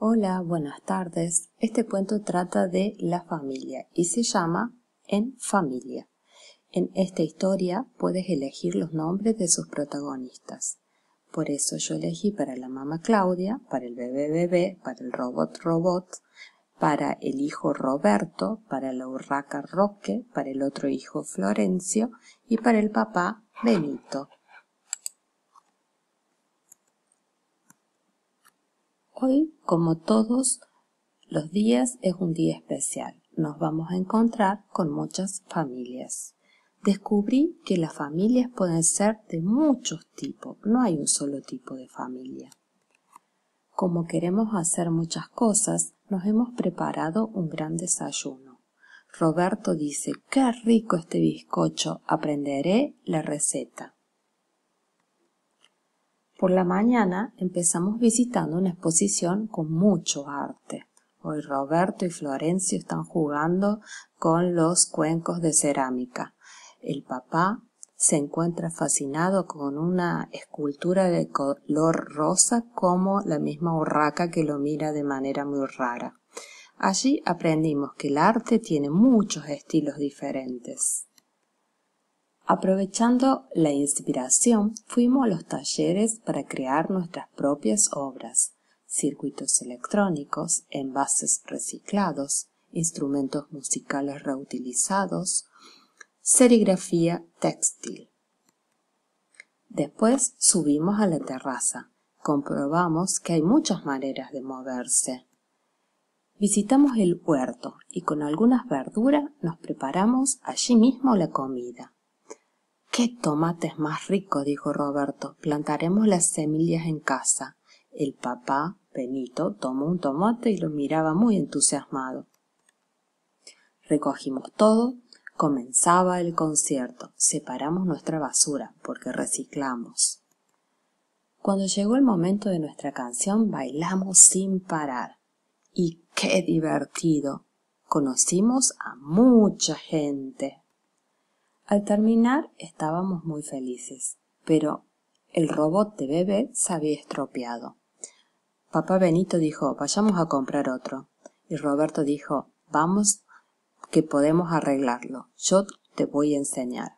Hola, buenas tardes. Este cuento trata de la familia y se llama En familia. En esta historia puedes elegir los nombres de sus protagonistas. Por eso yo elegí para la mamá Claudia, para el bebé bebé, para el robot robot, para el hijo Roberto, para la urraca Roque, para el otro hijo Florencio y para el papá Benito. Hoy, como todos los días, es un día especial. Nos vamos a encontrar con muchas familias. Descubrí que las familias pueden ser de muchos tipos, no hay un solo tipo de familia. Como queremos hacer muchas cosas, nos hemos preparado un gran desayuno. Roberto dice, qué rico este bizcocho, aprenderé la receta. Por la mañana empezamos visitando una exposición con mucho arte. Hoy Roberto y Florencio están jugando con los cuencos de cerámica. El papá se encuentra fascinado con una escultura de color rosa como la misma urraca que lo mira de manera muy rara. Allí aprendimos que el arte tiene muchos estilos diferentes. Aprovechando la inspiración, fuimos a los talleres para crear nuestras propias obras, circuitos electrónicos, envases reciclados, instrumentos musicales reutilizados, serigrafía textil. Después subimos a la terraza. Comprobamos que hay muchas maneras de moverse. Visitamos el huerto y con algunas verduras nos preparamos allí mismo la comida. ¡Qué es más rico, dijo Roberto. Plantaremos las semillas en casa. El papá, Benito, tomó un tomate y lo miraba muy entusiasmado. Recogimos todo, comenzaba el concierto. Separamos nuestra basura, porque reciclamos. Cuando llegó el momento de nuestra canción, bailamos sin parar. ¡Y qué divertido! Conocimos a mucha gente. Al terminar estábamos muy felices, pero el robot de bebé se había estropeado. Papá Benito dijo, vayamos a comprar otro. Y Roberto dijo, vamos, que podemos arreglarlo. Yo te voy a enseñar.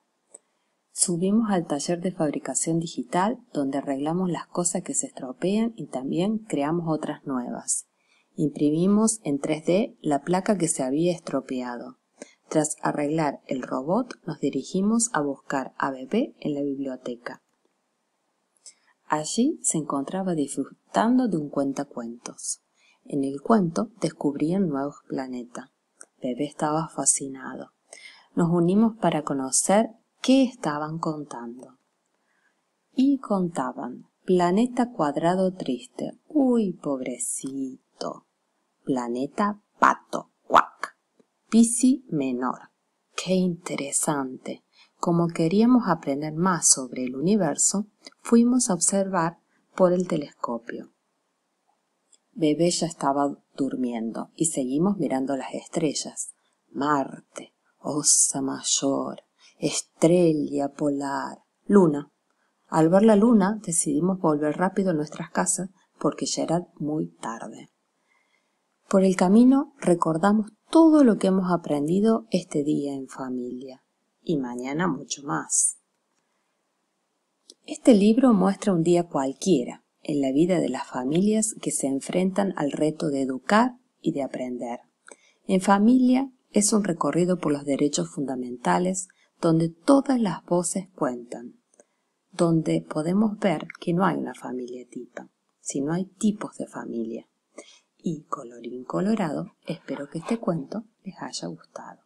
Subimos al taller de fabricación digital donde arreglamos las cosas que se estropean y también creamos otras nuevas. Imprimimos en 3D la placa que se había estropeado. Tras arreglar el robot, nos dirigimos a buscar a Bebé en la biblioteca. Allí se encontraba disfrutando de un cuentacuentos. En el cuento descubrían nuevos planetas. Bebé estaba fascinado. Nos unimos para conocer qué estaban contando. Y contaban planeta cuadrado triste. Uy, pobrecito. Planeta pato. Pisi menor. ¡Qué interesante! Como queríamos aprender más sobre el universo, fuimos a observar por el telescopio. Bebé ya estaba durmiendo y seguimos mirando las estrellas. Marte, Osa Mayor, Estrella Polar, Luna. Al ver la luna decidimos volver rápido a nuestras casas porque ya era muy tarde. Por el camino recordamos todo lo que hemos aprendido este día en familia y mañana mucho más. Este libro muestra un día cualquiera en la vida de las familias que se enfrentan al reto de educar y de aprender. En familia es un recorrido por los derechos fundamentales donde todas las voces cuentan, donde podemos ver que no hay una familia tipa, sino hay tipos de familia. Y colorín colorado, espero que este cuento les haya gustado.